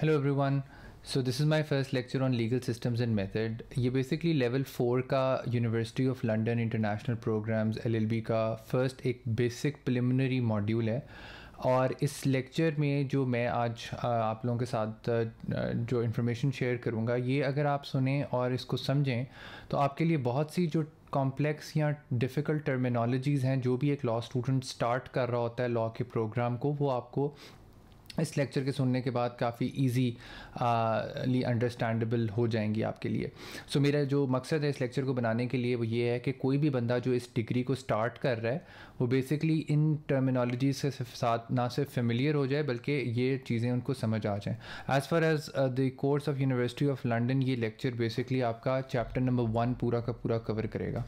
Hello everyone so this is my first lecture on legal systems and method ये basically level four का university of London international programmes LLB का first एक basic preliminary module है और इस lecture में जो मैं आज आप लोगों के साथ जो इंफॉर्मेशन शेयर करूँगा ये अगर आप सुने और इसको समझें तो आपके लिए बहुत सी जो कॉम्प्लेक्स या डिफ़िकल्ट टर्मिनोलॉजीज़ हैं जो भी एक लॉ स्टूडेंट स्टार्ट कर रहा होता है लॉ के प्रोग्राम को वो आपको इस लेक्चर के सुनने के बाद काफ़ी ईजीली अंडरस्टैंडेबल हो जाएंगी आपके लिए सो so, मेरा जो मकसद है इस लेक्चर को बनाने के लिए वो ये है कि कोई भी बंदा जो इस डिग्री को स्टार्ट कर रहा है वो बेसिकली इन टर्मिनोलॉजी से साथ ना सिर्फ फेमिलियर हो जाए बल्कि ये चीज़ें उनको समझ आ जाएँ as far as the course of university of London ये लेक्चर बेसिकली आपका चैप्टर नंबर वन पूरा का पूरा कवर करेगा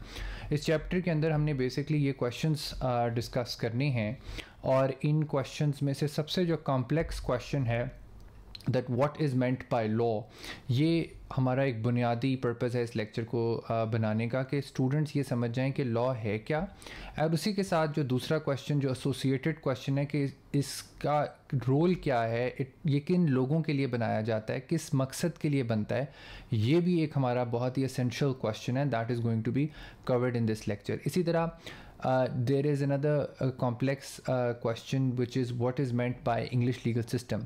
इस चैप्टर के अंदर हमने बेसिकली ये क्वेश्चन डिस्कस करने हैं और इन क्वेश्चन में से सबसे जो कॉम्प्लेक्स क्वेश्चन है that what is meant by law ये हमारा एक बुनियादी पर्पज़ है इस लेक्चर को बनाने का कि स्टूडेंट्स ये समझ जाएँ कि लॉ है क्या और उसी के साथ जो दूसरा क्वेश्चन जो एसोसिएटेड क्वेश्चन है कि इसका रोल क्या है इट ये किन लोगों के लिए बनाया जाता है किस मकसद के लिए बनता है ये भी एक हमारा बहुत ही असेंशल क्वेश्चन है that is going to be covered in this lecture इसी तरह Uh, there is another uh, complex uh, question which is what is meant by English legal system.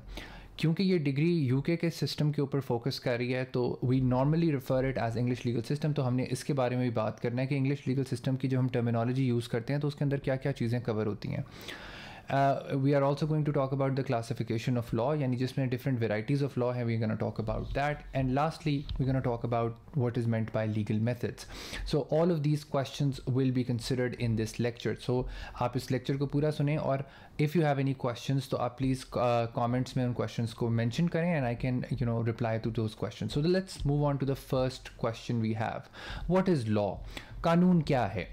क्योंकि ये डिग्री यूके के सिस्टम के ऊपर focus कर रही है तो we normally refer it as English legal system तो हमने इसके बारे में भी बात करना है कि इंग्लिश लीगल सिस्टम की जो हम टर्मिनोलॉजी यूज़ करते हैं तो उसके अंदर क्या क्या चीज़ें कवर होती हैं Uh, we are also going to talk about the classification of law, and just different varieties of law, and we're going to talk about that. And lastly, we're going to talk about what is meant by legal methods. So all of these questions will be considered in this lecture. So आप इस lecture को पूरा सुने और if you have any questions, तो आप please uh, comments में उन questions को mention करें and I can you know reply to those questions. So let's move on to the first question we have. What is law? कानून क्या है?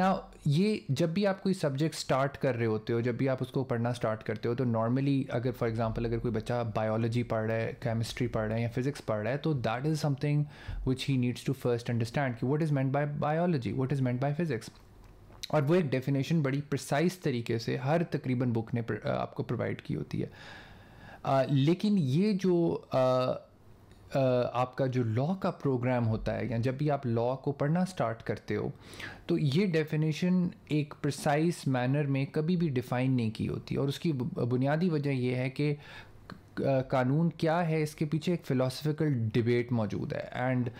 Now ये जब भी आप कोई सब्जेक्ट स्टार्ट कर रहे होते हो जब भी आप उसको पढ़ना स्टार्ट करते हो तो नॉर्मली अगर फॉर एग्जांपल अगर कोई बच्चा बायोलॉजी पढ़ रहा है केमिस्ट्री पढ़ रहा है या फिजिक्स पढ़ रहा है तो that is something which he needs to first understand कि what is meant by biology what is meant by physics और वो एक डेफिनेशन बड़ी प्रिसाइज तरीके से हर तकरीबन बुक ने आपको प्रोवाइड की होती है आ, लेकिन ये जो आ, आपका जो लॉ का प्रोग्राम होता है या जब भी आप लॉ को पढ़ना स्टार्ट करते हो तो ये डेफिनेशन एक प्रिसाइज मैनर में कभी भी डिफ़ाइन नहीं की होती और उसकी बुनियादी वजह यह है कि कानून क्या है इसके पीछे एक फ़िलासफ़िकल डिबेट मौजूद है एंड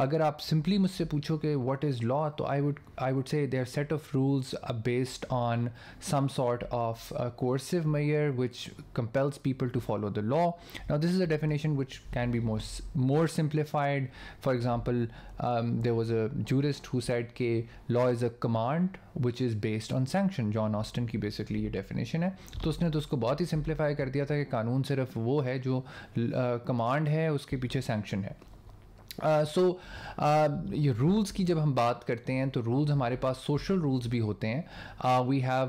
अगर आप सिंपली मुझसे पूछो कि वॉट इज़ लॉ तो I would I would say there set of rules based on some sort of coercive measure which compels people to follow the law now this is a definition which can be more more simplified for example there was a jurist who said के law is a command which is based on sanction John Austin की basically ये definition है तो उसने तो उसको बहुत ही simplify कर दिया था कि कानून सिर्फ वो है जो कमांड uh, है उसके पीछे सेंक्शन है सो uh, so, uh, ये रूल्स की जब हम बात करते हैं तो रूल्स हमारे पास सोशल रूल्स भी होते हैं वी हैव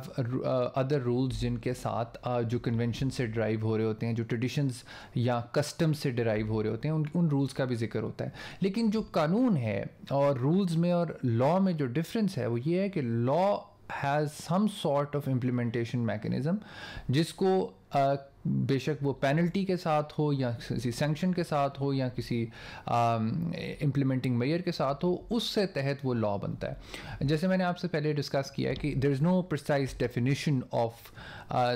अदर रूल्स जिनके साथ uh, जो कन्वेंशन से ड्राइव हो रहे होते हैं जो ट्रेडिशंस या कस्टम से ड्राइव हो रहे होते हैं उन उन रूल्स का भी जिक्र होता है लेकिन जो कानून है और रूल्स में और लॉ में जो डिफरेंस है वो ये है कि law has some sort of implementation mechanism जिसको uh, बेशक वो पेनल्टी के साथ हो या किसी सेंक्शन के साथ हो या किसी इम्प्लीमेंटिंग um, मेयर के साथ हो उससे तहत वो लॉ बनता है जैसे मैंने आपसे पहले डिस्कस किया है कि there is no precise definition of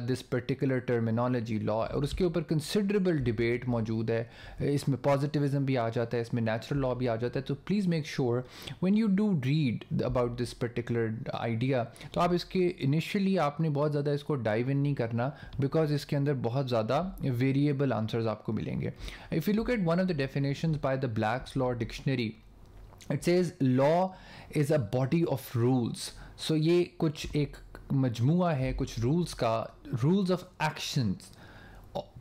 this particular terminology law और उसके ऊपर कंसिडरेबल डिबेट मौजूद है इसमें पॉजिटिविज़म भी आ जाता है इसमें नेचुरल लॉ भी आ जाता है तो please make sure when you do read about this particular idea तो आप इसके इनिशियली आपने बहुत ज़्यादा इसको डाइव इन नहीं करना बिकॉज इसके अंदर बहुत बहुत ज़्यादा वेरिएबल आंसर्स आपको मिलेंगे if you look at one of the definition by the Black's law dictionary it's says law is a body of rules so ये कुछ एक मजमु है कुछ रूल्स का रूल्स ऑफ एक्शंस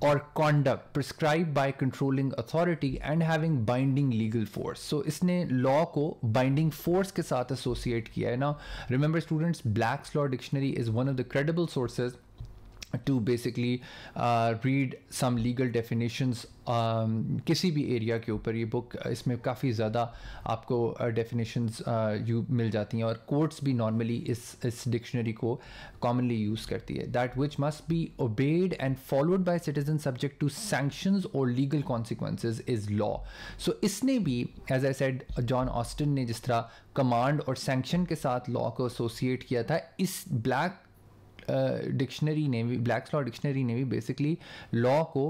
और conduct prescribe by controlling authority and having binding legal force so इसने law को बाइंडिंग फोर्स के साथ एसोसिएट किया है ना remember students Black's law dictionary is one of the credible sources to basically read some legal definitions किसी भी area के ऊपर ये बुक uh, इसमें काफ़ी ज़्यादा आपको डेफिनेशंस uh, यू uh, मिल जाती हैं और कोर्ट्स भी नॉर्मली इस इस डिक्शनरी को कॉमनली यूज़ करती है that which must be obeyed and followed by citizen subject to sanctions और legal consequences is law so इसने भी as I said John Austin ने जिस तरह कमांड और सैंक्शन के साथ लॉ को एसोसिएट किया था इस ब्लैक डिक्शनरी ने भी ब्लैक्स लॉ डिक्शनरी ने भी बेसिकली लॉ को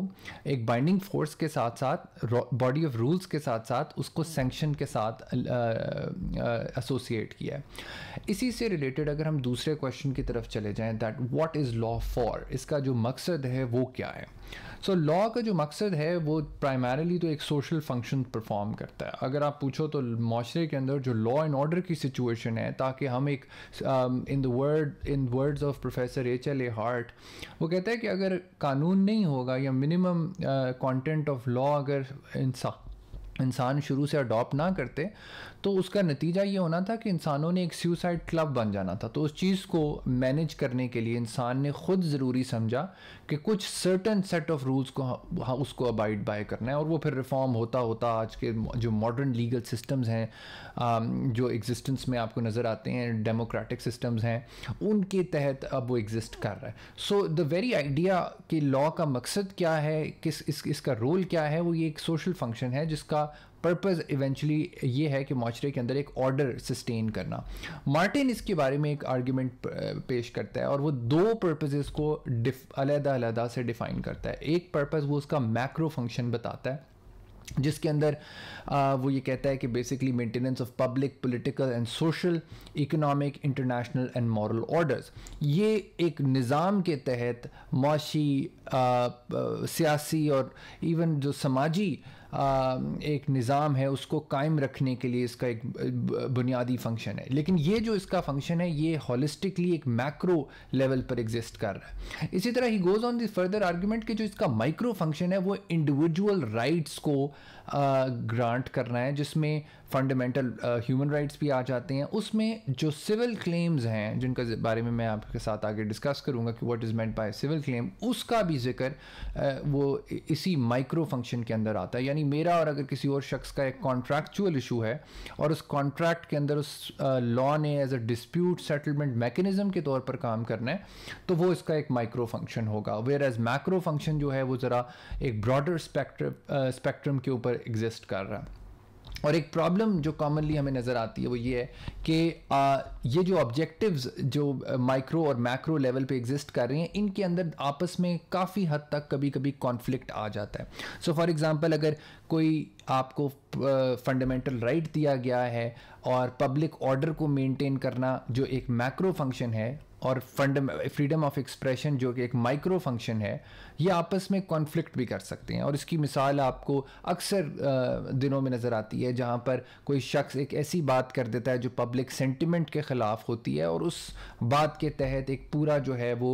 एक बाइंडिंग फोर्स के साथ साथ बॉडी ऑफ रूल्स के साथ साथ उसको सेंक्शन hmm. के साथ एसोसिएट किया है इसी से रिलेटेड अगर हम दूसरे क्वेश्चन की तरफ चले जाएं that what is law for इसका जो मकसद है वो क्या है सो लॉ का जो मकसद है वो प्राइमरली तो एक सोशल फंक्शन परफॉर्म करता है अगर आप पूछो तो माशरे के अंदर जो लॉ एंड ऑर्डर की सिचुएशन है ताकि हम एक in the word in words of professor H L A Hart वो कहता है कि अगर कानून नहीं होगा या मिनिमम कॉन्टेंट ऑफ लॉ अगर इंसान इंसान शुरू से अडॉप्ट ना करते तो उसका नतीजा ये होना था कि इंसानों ने एक सुसाइड क्लब बन जाना था तो उस चीज़ को मैनेज करने के लिए इंसान ने ख़ुद ज़रूरी समझा कि कुछ सर्टन सेट ऑफ रूल्स को हाँ उसको अबाइड बाय करना है और वो फिर रिफॉर्म होता होता आज के जो मॉडर्न लीगल सिस्टम्स हैं um, जो एग्जिस्टेंस में आपको नज़र आते हैं डेमोक्रेटिक सिस्टम्स हैं उनके तहत अब वो एग्जिस्ट कर रहा है सो द वेरी आइडिया कि लॉ का मकसद क्या है किस इस इसका रोल क्या है वो ये एक सोशल फंक्शन है जिसका पर्पज़ इवेंचुअली ये है कि माशरे के अंदर एक ऑर्डर सस्टेन करना मार्टिन इसके बारे में एक आर्गूमेंट पेश करता है और वो दो पर्पजेज़ को अलहदा से डिफ़ाइन करता है एक पर्पज़ वो उसका मैक्रो फंक्शन बताता है जिसके अंदर आ, वो ये कहता है कि basically maintenance of public political and social economic international and moral orders ये एक निज़ाम के तहत माशी सियासी और इवन जो समाजी एक निज़ाम है उसको कायम रखने के लिए इसका एक बुनियादी फंक्शन है लेकिन ये जो इसका फंक्शन है ये हॉलिस्टिकली एक मैक्रो लेवल पर एग्जिस्ट कर रहा है इसी तरह he goes on this further argument कि जो इसका माइक्रो फंक्शन है वो इंडिविजुअल राइट्स को ग्रांट करना है जिसमें फंडामेंटल ह्यूमन राइट्स भी आ जाते हैं उसमें जो सिविल क्लेम्स हैं जिनका बारे में मैं आपके साथ आगे डिस्कस करूँगा कि what is meant by civil claim उसका भी जिक्र uh, वो इसी माइक्रो फंक्शन के अंदर आता है यानी मेरा और अगर किसी और शख्स का एक कॉन्ट्रैक्चुअल इशू है और उस कॉन्ट्रैक्ट के अंदर उस लॉ uh, ने as a dispute settlement mechanism के तौर पर काम करना है तो वो इसका एक माइक्रो फंक्शन होगा वेयर एज मैक्रो फंक्शन जो है वो ज़रा एक ब्रॉडर स्पेक्ट्रम uh, के ऊपर एग्जिस्ट कर रहा है और एक प्रॉब्लम जो कॉमनली हमें नज़र आती है वो ये है कि ये जो ऑब्जेक्टिव्स जो माइक्रो और मैक्रो लेवल पे एग्जिस्ट कर रही हैं इनके अंदर आपस में काफ़ी हद तक कभी कभी कॉन्फ्लिक्ट आ जाता है सो फॉर एग्जांपल अगर कोई आपको फंडामेंटल uh, राइट right दिया गया है और पब्लिक ऑर्डर को मेंटेन करना जो एक मैक्रो फंक्शन है और फंड फ्रीडम ऑफ एक्सप्रेशन जो कि एक माइक्रो फंक्शन है ये आपस में कॉन्फ्लिक्ट भी कर सकते हैं और इसकी मिसाल आपको अक्सर दिनों में नज़र आती है जहाँ पर कोई शख्स एक ऐसी बात कर देता है जो पब्लिक सेंटिमेंट के ख़िलाफ़ होती है और उस बात के तहत एक पूरा जो है वो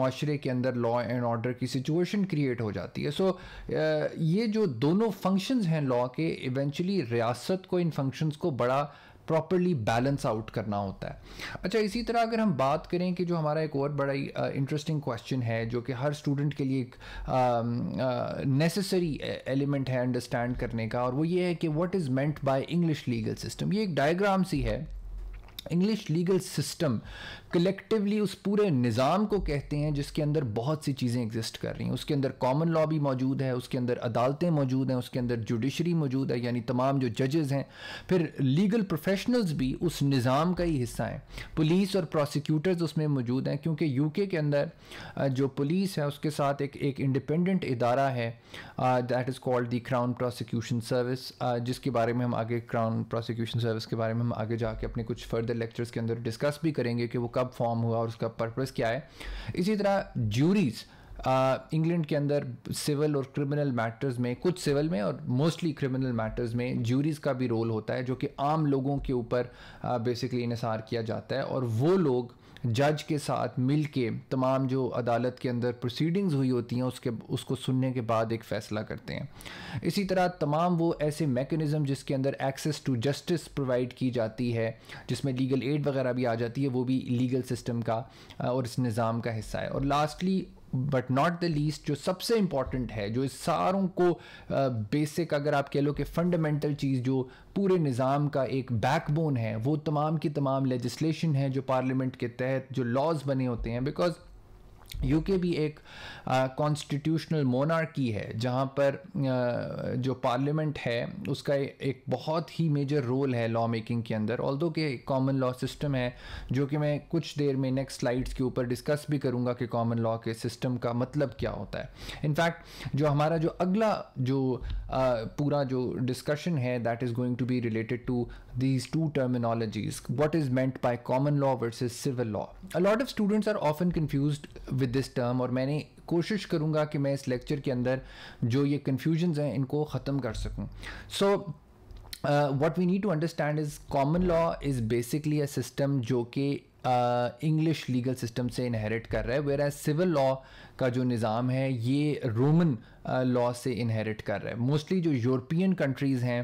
माशरे के अंदर लॉ एंड ऑर्डर की सिचुएशन क्रिएट हो जाती है सो so, ये जो दोनों फंक्शंस हैं लॉ के इवेंचुअली रियासत को इन फंक्शंस को बड़ा प्रॉपरली बैलेंस आउट करना होता है अच्छा इसी तरह अगर हम बात करें कि जो हमारा एक और बड़ा ही इंटरेस्टिंग क्वेश्चन है जो कि हर स्टूडेंट के लिए एक नेसेसरी एलिमेंट है अंडरस्टैंड करने का और वो ये है कि what is meant by English legal system ये एक डायग्राम सी है इंग्लिश लीगल सिस्टम कलेक्टिवली उस पूरे निज़ाम को कहते हैं जिसके अंदर बहुत सी चीज़ें एग्जिस्ट कर रही हैं उसके अंदर कॉमन लॉ भी मौजूद है उसके अंदर अदालतें मौजूद हैं उसके अंदर जुडिशरी मौजूद है यानी तमाम जो जजेज़ हैं फिर लीगल प्रोफेशनल्स भी उस निज़ाम का ही हिस्सा हैं पुलिस और प्रोसिक्यूटर्स उसमें मौजूद हैं क्योंकि यू के अंदर जो पुलिस है उसके साथ एक एक इंडिपेंडेंट इदारा है that is called the Crown Prosecution Service जिसके बारे में हम आगे क्राउन प्रोसिक्यूशन सर्विस के बारे में हम आगे जाके अपने कुछ फर्दर लेक्चर्स के अंदर डिस्कस भी करेंगे कि वो कब फॉर्म हुआ और उसका पर्पस क्या है इसी तरह जूरीज़ इंग्लैंड uh, के अंदर सिविल और क्रिमिनल मैटर्स में कुछ सिविल में और मोस्टली क्रिमिनल मैटर्स में जूरीज़ का भी रोल होता है जो कि आम लोगों के ऊपर बेसिकली uh, किया जाता है और वो लोग जज के साथ मिल के तमाम जो अदालत के अंदर प्रोसीडिंग्स हुई होती हैं उसके उसको सुनने के बाद एक फ़ैसला करते हैं इसी तरह तमाम वो ऐसे मेकनिज़म जिसके अंदर एक्सेस टू जस्टिस प्रोवाइड की जाती है जिसमें लीगल एड वगैरह भी आ जाती है वो भी लीगल सिस्टम का और इस निज़ाम का हिस्सा है और lastly but not the least जो सबसे इंपॉर्टेंट है जो इस सारों को बेसिक अगर आप कह लो कि फंडामेंटल चीज़ जो पूरे निज़ाम का एक बैकबोन है वो तमाम की तमाम लेजिस्लेशन है जो पार्लियामेंट के तहत जो लॉज बने होते हैं बिकॉज यूके भी एक कॉन्स्टिट्यूशनल मोनार्की है जहाँ पर आ, जो पार्लियामेंट है उसका एक बहुत ही मेजर रोल है लॉ मेकिंग के अंदर ऑल दो के कॉमन लॉ सिस्टम है जो कि मैं कुछ देर में नेक्स्ट स्लाइड्स के ऊपर डिस्कस भी करूँगा कि कॉमन लॉ के सिस्टम का मतलब क्या होता है इनफैक्ट जो हमारा जो अगला जो आ, पूरा जो डिस्कशन है that is going to be related to these two terminologies what is meant by common law versus civil law a lot of students are often confuse with this term और मैंने कोशिश करूँगा कि मैं इस लेक्चर के अंदर जो ये कन्फ्यूजन्स हैं इनको ख़त्म कर सकूँ so what we need to understand is common law is basically a system जो कि इंग्लिश लीगल सिस्टम से इनहेरिट कर रहा है वेर एज सिविल लॉ का जो निज़ाम है ये रोमन लॉ uh, से इनहेरिट कर रहा है मोस्टली जो यूरोपियन कंट्रीज़ हैं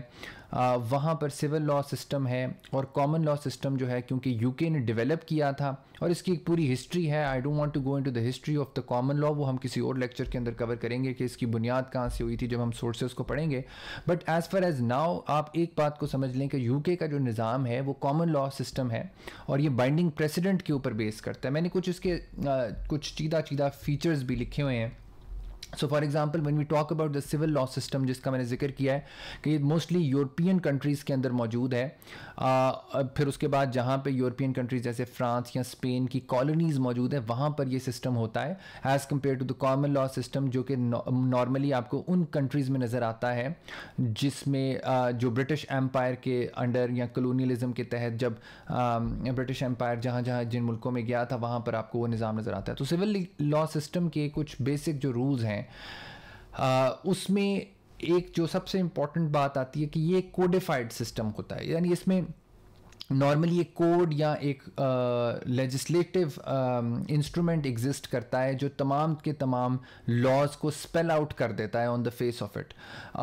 वहाँ पर सिविल लॉ सिस्टम है और कॉमन लॉ सिस्टम जो है क्योंकि यूके ने डेवलप किया था और इसकी एक पूरी हिस्ट्री है I don't want to go into the history of the common law वो हम किसी और लेक्चर के अंदर कवर करेंगे कि इसकी बुनियाद कहाँ से हुई थी जब हम सोर्सेज को पढ़ेंगे but as far as now आप एक बात को समझ लें कि यू का जो निज़ाम है वो कॉमन लॉ सिस्टम है और ये बाइंडिंग प्रेसिडेंट के ऊपर बेस करता है मैंने कुछ इसके आ, कुछ चीदा चीदा फीचर्स भी लिखे हुए हैं so for example one we talk about the civil law system जिसका मैंने जिक्र किया है कि ये मोस्टली यूरोपियन कंट्रीज़ के अंदर मौजूद है आ, फिर उसके बाद जहाँ पे यूरोपियन कंट्रीज़ जैसे फ्रांस या स्पेन की कॉलोनीज़ मौजूद है वहाँ पर ये सिस्टम होता है as compare to the common law system जो कि नॉर्मली आपको उन कंट्रीज़ में नज़र आता है जिसमें जो ब्रिटिश एम्पायर के अंडर या कलोनीलिज़म के तहत जब ब्रिटिश एम्पायर जहाँ जहाँ जिन मुल्कों में गया था वहाँ पर आपको वो निज़ाम नज़र आता है तो सिविल लॉ सिस्टम के कुछ बेसिक जो रूल्स हैं हैं उसमें एक जो सबसे इम्पॉर्टेंट बात आती है कि ये कोडिफाइड सिस्टम होता है यानी इसमें नॉर्मली एक कोड या एक लेजिस्लेटिव इंस्ट्रूमेंट एग्जिस्ट करता है जो तमाम के तमाम लॉज को स्पेल आउट कर देता है on the face of it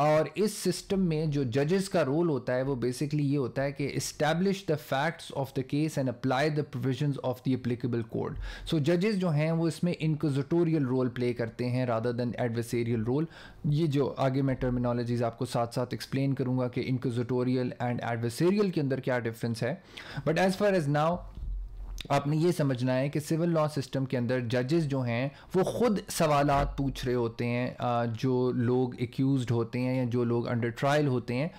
और इस सिस्टम में जो जजेस का रोल होता है वो बेसिकली ये होता है कि establish the facts of the case and apply the provision of the applicable code so जजेस जो हैं वो इसमें इंक्विजिटोरियल रोल प्ले करते हैं रादर देन एडवेरियल रोल ये जो आगे मैं टर्मिनोलॉजीज आपको साथ साथ एक्सप्लेन करूँगा कि इंक्विजिटोरियल एंड एडवेसेरियल के अंदर क्या डिफरेंस है है but as far as now आपने ये समझना है कि सिविल लॉ सिस्टम के अंदर जजेस जो हैं वो ख़ुद सवाल पूछ रहे होते हैं जो लोग एक्यूज होते हैं या जो लोग अंडर ट्रायल होते हैं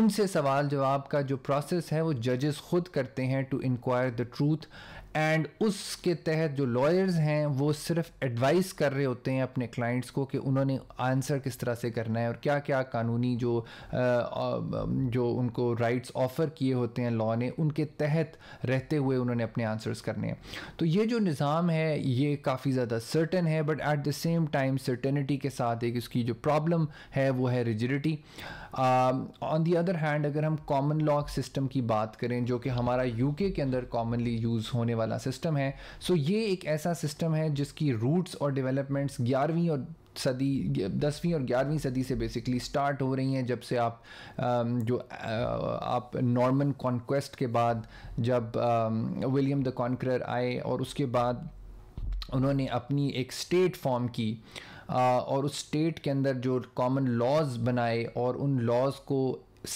उनसे सवाल जवाब का जो प्रोसेस है वो जजेस ख़ुद करते हैं to inquire the truth and उसके तहत जो लॉयर्स हैं वो सिर्फ एडवाइस कर रहे होते हैं अपने क्लाइंट्स को कि उन्होंने आंसर किस तरह से करना है और क्या क्या कानूनी जो जो उनको राइट्स ऑफ़र किए होते हैं लॉ ने उनके तहत रहते हुए उन्होंने अपने आंसर्स करने हैं तो ये जो निज़ाम है ये काफ़ी ज़्यादा सर्टन है but at the same time certainty के साथ एक इसकी जो प्रॉब्लम है वो है rigidity on the other hand अगर हम कॉमन लॉ सिस्टम की बात करें जो कि हमारा यूके के अंदर कॉमनली यूज़ होने वाला सिस्टम है सो ये एक ऐसा सिस्टम है जिसकी रूट्स और डेवलपमेंट्स ग्यारहवीं और सदी दसवीं और ग्यारहवीं सदी से बेसिकली स्टार्ट हो रही हैं जब से आप um, जो uh, आप नॉर्मन कॉन्क्वेस्ट के बाद जब विलियम द कॉन्करर आए और उसके बाद उन्होंने अपनी एक स्टेट फॉर्म की uh, और उस स्टेट के अंदर जो कॉमन लॉज बनाए और उन लॉज को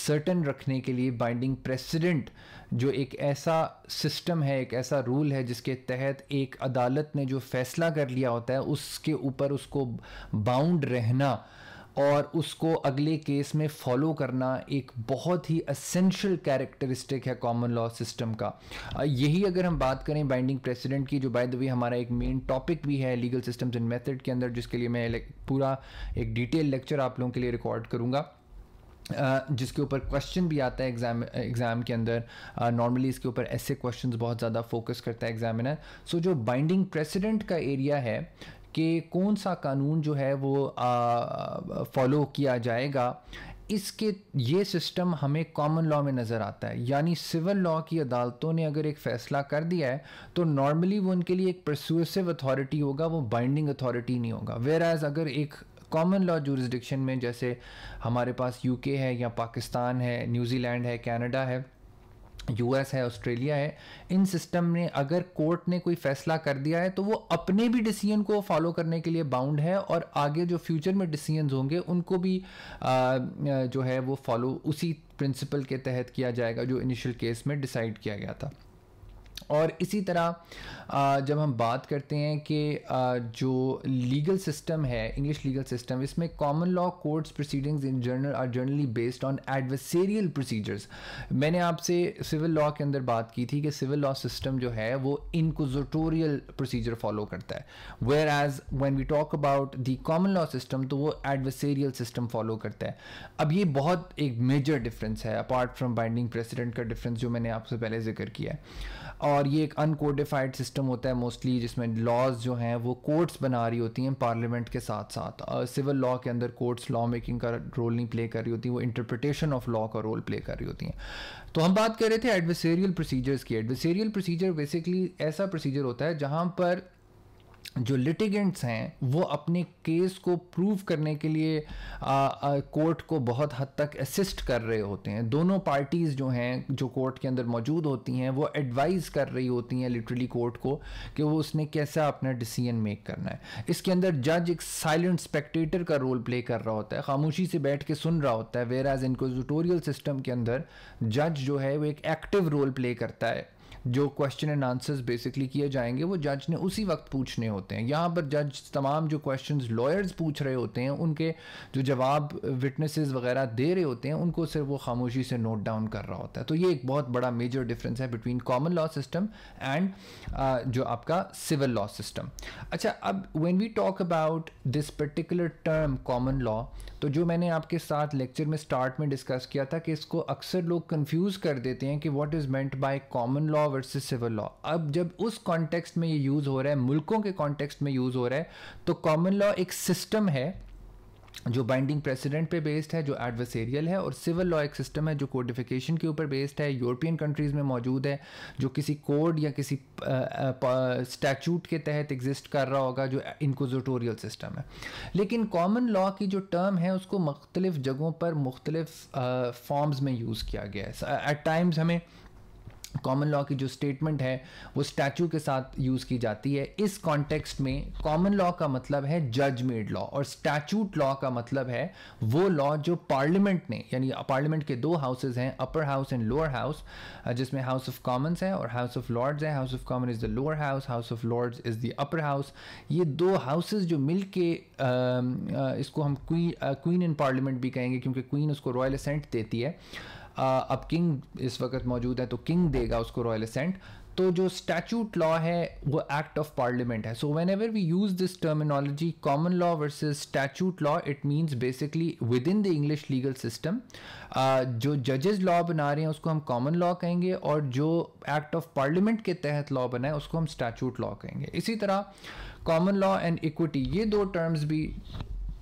सर्टन रखने के लिए बाइंडिंग प्रेसिडेंट जो एक ऐसा सिस्टम है एक ऐसा रूल है जिसके तहत एक अदालत ने जो फैसला कर लिया होता है उसके ऊपर उसको बाउंड रहना और उसको अगले केस में फॉलो करना एक बहुत ही असेंशियल कैरेक्टरिस्टिक है कॉमन लॉ सिस्टम का यही अगर हम बात करें बाइंडिंग प्रेसिडेंट की जो बाय द वे हमारा एक मेन टॉपिक भी है लीगल सिस्टम्स एंड मेथड के अंदर जिसके लिए मैं पूरा एक डिटेल लेक्चर आप लोगों के लिए रिकॉर्ड करूँगा जिसके ऊपर क्वेश्चन भी आता है एग्जाम एग्ज़ाम के अंदर नॉर्मली इसके ऊपर ऐसे क्वेश्चन बहुत ज़्यादा फोकस करता है एग्जामिनर सो जो बाइंडिंग प्रेसिडेंट का एरिया है कि कौन सा कानून जो है वो फॉलो किया जाएगा इसके ये सिस्टम हमें कॉमन लॉ में नज़र आता है यानी सिविल लॉ की अदालतों ने अगर एक फ़ैसला कर दिया है तो नॉर्मली वो उनके लिए एक प्रसूसिव अथॉरिटी होगा वो बाइंडिंग अथॉरिटी नहीं होगा वेर एज़ अगर एक कॉमन लॉ जूरिस्डिक्शन में जैसे हमारे पास यूके है या पाकिस्तान है न्यूजीलैंड है कनाडा है यूएस है ऑस्ट्रेलिया है इन सिस्टम ने अगर कोर्ट ने कोई फैसला कर दिया है तो वो अपने भी डिसीजन को फॉलो करने के लिए बाउंड है और आगे जो फ्यूचर में डिसीजन होंगे उनको भी आ, जो है वो फॉलो उसी प्रिंसिपल के तहत किया जाएगा जो इनिशियल केस में डिसाइड किया गया था और इसी तरह जब हम बात करते हैं कि जो लीगल सिस्टम है इंग्लिश लीगल सिस्टम इसमें common law courts proceedings in general are generally based on adversarial procedures मैंने आपसे सिविल लॉ के अंदर बात की थी कि सिविल लॉ सिस्टम जो है वो इनकोजोटोरियल प्रोसीजर फॉलो करता है whereas when we talk about the common law system तो वो एडवर्सेरियल सिस्टम फॉलो करता है अब ये बहुत एक मेजर डिफरेंस है अपार्ट फ्रॉम बाइंडिंग प्रेसिडेंट का डिफरेंस जो मैंने आपसे पहले जिक्र किया है और और ये एक अनकोडिफाइड सिस्टम होता है मोस्टली जिसमें लॉज जो हैं वो कोर्ट्स बना रही होती हैं पार्लियामेंट के साथ साथ सिविल लॉ के अंदर कोर्ट्स लॉ मेकिंग का रोल नहीं प्ले कर रही होती वो इंटरप्रिटेशन ऑफ लॉ का रोल प्ले कर रही होती हैं तो हम बात कर रहे थे एडवेसेरियल प्रोसीजर्स की एडवेसेरियल प्रोसीजर बेसिकली ऐसा प्रोसीजर होता है जहाँ पर जो लिटिगेंट्स हैं वो अपने केस को प्रूव करने के लिए कोर्ट को बहुत हद तक असिस्ट कर रहे होते हैं दोनों पार्टीज़ जो हैं जो कोर्ट के अंदर मौजूद होती हैं वो एडवाइज़ कर रही होती हैं लिटरली कोर्ट को कि वो उसने कैसा अपना डिसीजन मेक करना है इसके अंदर जज एक साइलेंट स्पेक्टेटर का रोल प्ले कर रहा होता है खामोशी से बैठ के सुन रहा होता है वेर एज इनकोजिटोरियल सिस्टम के अंदर जज जो है वो एक एक्टिव रोल प्ले करता है जो क्वेश्चन एंड आंसर्स बेसिकली किए जाएंगे वो जज ने उसी वक्त पूछने होते हैं यहाँ पर जज तमाम जो क्वेश्चन लॉयर्स पूछ रहे होते हैं उनके जो जवाब विटनेसेस वगैरह दे रहे होते हैं उनको सिर्फ वो खामोशी से नोट डाउन कर रहा होता है तो ये एक बहुत बड़ा मेजर डिफरेंस है between common law system and जो आपका सिविल लॉ सिस्टम अच्छा अब when we talk about this particular term common law तो जो मैंने आपके साथ लेक्चर में स्टार्ट में डिस्कस किया था कि इसको अक्सर लोग कन्फ्यूज़ कर देते हैं कि what is meant by common law versus civil law अब जब उस कॉन्टेक्स्ट में ये यूज़ हो रहा है मुल्कों के कॉन्टेक्स्ट में यूज़ हो रहा है तो कॉमन लॉ एक सिस्टम है जो बाइंडिंग प्रेसिडेंट पे बेस्ड है जो एडवर्सेरियल है और सिविल लॉ एक सिस्टम है जो कोडिफिकेशन के ऊपर बेस्ड है यूरोपियन कंट्रीज़ में मौजूद है जो किसी कोड या किसी स्टैचूट के तहत एग्जिस्ट कर रहा होगा जो इनकोजोटोरियल सिस्टम है लेकिन कॉमन लॉ की जो टर्म है उसको मुख्तलिफ जगहों पर मुख्तलिफ फॉर्म्स में यूज़ किया गया है एट टाइम्स हमें कॉमन लॉ की जो स्टेटमेंट है वो स्टैचू के साथ यूज़ की जाती है इस कॉन्टेक्स्ट में कॉमन लॉ का मतलब है जज मेड लॉ और स्टैचूट लॉ का मतलब है वो लॉ जो पार्लियामेंट ने यानी पार्लियामेंट के दो हाउसेज हैं upper house and lower house जिसमें हाउस ऑफ कॉमन्स है और हाउस ऑफ लॉर्ड्स है house of common is the lower house house of lords is the upper house ये दो हाउसेज जो मिल के इसको हम क्वीन क्वीन इन पार्लियामेंट भी कहेंगे क्योंकि क्वीन उसको रॉयल असेंट देती है अब किंग इस वक्त मौजूद है तो किंग देगा उसको रॉयल असेंट तो जो स्टैचूट लॉ है वो एक्ट ऑफ पार्लियामेंट है so whenever we use this terminology common law versus statute law it means basically within the English legal system जो जजेज लॉ बना रहे हैं उसको हम कॉमन लॉ कहेंगे और जो एक्ट ऑफ पार्लियामेंट के तहत लॉ बनाए उसको हम स्टैचूट लॉ कहेंगे इसी तरह कॉमन लॉ एंड इक्विटी ये दो टर्म्स भी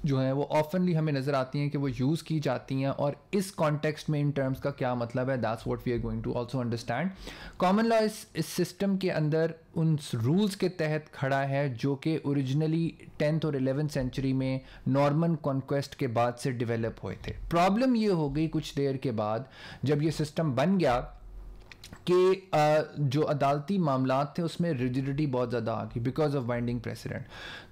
जो है वो ऑफनली हमें नज़र आती हैं कि वो यूज़ की जाती हैं और इस कॉन्टेक्स्ट में इन टर्म्स का क्या मतलब है that's what we are going to also understand common law इस सिस्टम के अंदर उन रूल्स के तहत खड़ा है जो कि ओरिजिनली टेंथ और एलेवेंथ सेंचुरी में नॉर्मन कॉन्क्वेस्ट के बाद से डिवेलप हुए थे प्रॉब्लम ये हो गई कुछ देर के बाद जब ये सिस्टम बन गया कि जो अदालती मामला थे उसमें रिजिडिटी बहुत ज़्यादा आ गई बिकॉज ऑफ बाइंडिंग प्रेसिडेंट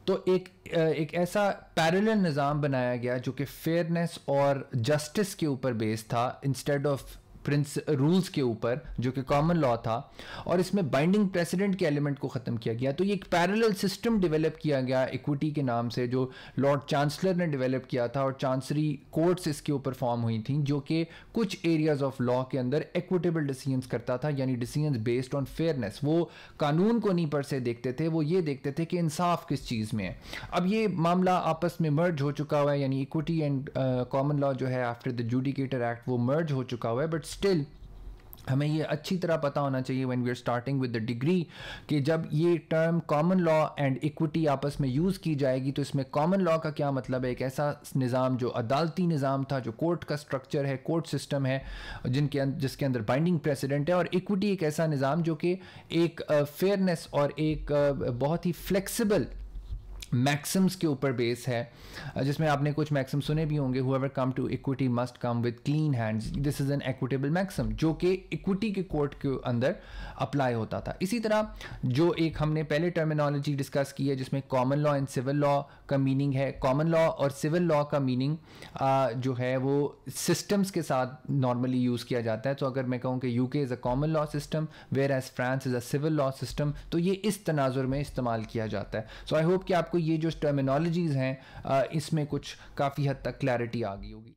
तो एक एक ऐसा पैरल निज़ाम बनाया गया जो कि फेयरनेस और जस्टिस के ऊपर बेस्ड था इंस्टेड ऑफ प्रिंस रूल्स के ऊपर जो कि कॉमन लॉ था और इसमें बाइंडिंग प्रेसिडेंट के एलिमेंट को ख़त्म किया गया तो ये एक पैरेलल सिस्टम डेवलप किया गया इक्विटी के नाम से जो लॉर्ड चांसलर ने डेवलप किया था और चांसरी कोर्ट्स इसके ऊपर फॉर्म हुई थी जो कि कुछ एरियाज ऑफ लॉ के अंदर इक्विटेबल डिसीजंस करता था यानी डिसीजंस बेस्ड ऑन फेयरनेस वो कानून को नहीं पर से देखते थे वो ये देखते थे कि इंसाफ किस चीज़ में है अब ये मामला आपस में मर्ज हो चुका हुआ है यानी इक्विटी एंड कॉमन लॉ जो है आफ्टर द जूडिकेटर एक्ट वो मर्ज हो चुका हुआ है बट स्टिल हमें ये अच्छी तरह पता होना चाहिए when we are starting with the degree कि जब ये term common law and equity आपस में यूज़ की जाएगी तो इसमें कॉमन लॉ का क्या मतलब है एक ऐसा निज़ाम जो अदालती निज़ाम था जो कोर्ट का स्ट्रक्चर है कोर्ट सिस्टम है जिनके अं-, जिसके अंदर बाइंडिंग प्रेसिडेंट है और इक्विटी एक ऐसा निज़ाम जो कि एक फेयरनेस और एक बहुत ही फ्लेक्सिबल मैक्सिम्स के ऊपर बेस है जिसमें आपने कुछ मैक्सिम सुने भी होंगे whoever come to equity must come with clean hands this is an equitable maxim जो कि इक्विटी के कोर्ट के अंदर अप्लाई होता था इसी तरह जो एक हमने पहले टर्मिनोलॉजी डिस्कस की है जिसमें common law and civil law का मीनिंग है कॉमन लॉ और सिविल लॉ का मीनिंग जो है वो सिस्टम्स के साथ नॉर्मली यूज़ किया जाता है तो अगर मैं कहूँ कि U K is a common law system whereas France is a civil law system तो ये इस तनाजुर में इस्तेमाल किया जाता है सो आई होप कि आपको ये जो टर्मिनोलॉजीज़ हैं इसमें कुछ काफ़ी हद तक क्लैरिटी आ गई होगी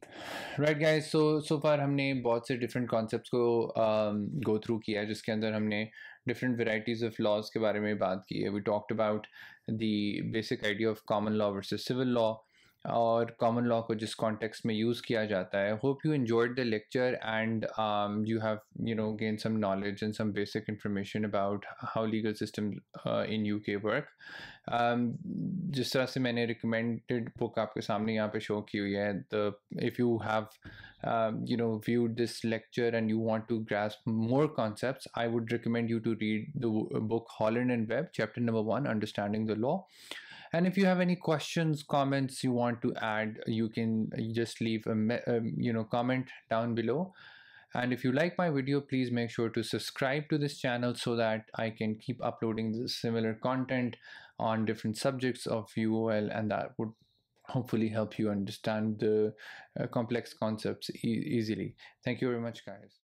राइट गाइस सो सो फार हमने बहुत से डिफरेंट कॉन्सेप्ट को गो um, थ्रू किया है जिसके अंदर हमने डिफरेंट वेराइटीज़ ऑफ लॉज के बारे में बात की है we talked about the basic idea of common law versus civil law और कॉमन लॉ को जिस कॉन्टेक्स्ट में यूज़ किया जाता है hope you enjoyed the lecture and you have you know gain some knowledge and some basic information about how legal system in U K work जिस तरह से मैंने रिकमेंडेड बुक आपके सामने यहाँ पे शो की हुई है the if you have you know viewed this lecture and you want to grasp more concept I would recommend you to read the book Holland and Webb chapter number one understanding the law and if you have any questions comments you want to add you can just leave a um, you know comment down below and if you like my video please make sure to subscribe to this channel so that i can keep uploading similar content on different subjects of uol and that would hopefully help you understand the uh, complex concepts e easily thank you very much guys